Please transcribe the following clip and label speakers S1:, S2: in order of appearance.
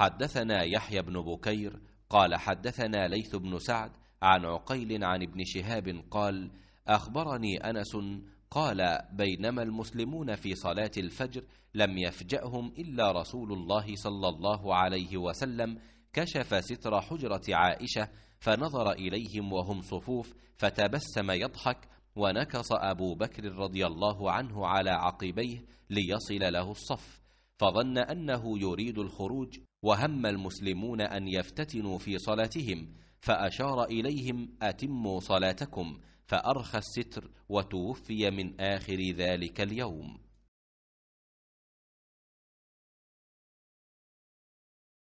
S1: حدثنا يحيى بن بكير
S2: قال حدثنا ليث بن سعد عن عقيل عن ابن شهاب قال أخبرني أنس قال بينما المسلمون في صلاة الفجر لم يفجأهم إلا رسول الله صلى الله عليه وسلم كشف ستر حجرة عائشة فنظر إليهم وهم صفوف فتبسم يضحك ونكص أبو بكر رضي الله عنه على عقبيه ليصل له الصف فظن انه يريد الخروج وهم المسلمون ان يفتتنوا في صلاتهم فاشار اليهم اتموا صلاتكم فارخى
S1: الستر وتوفي من اخر ذلك اليوم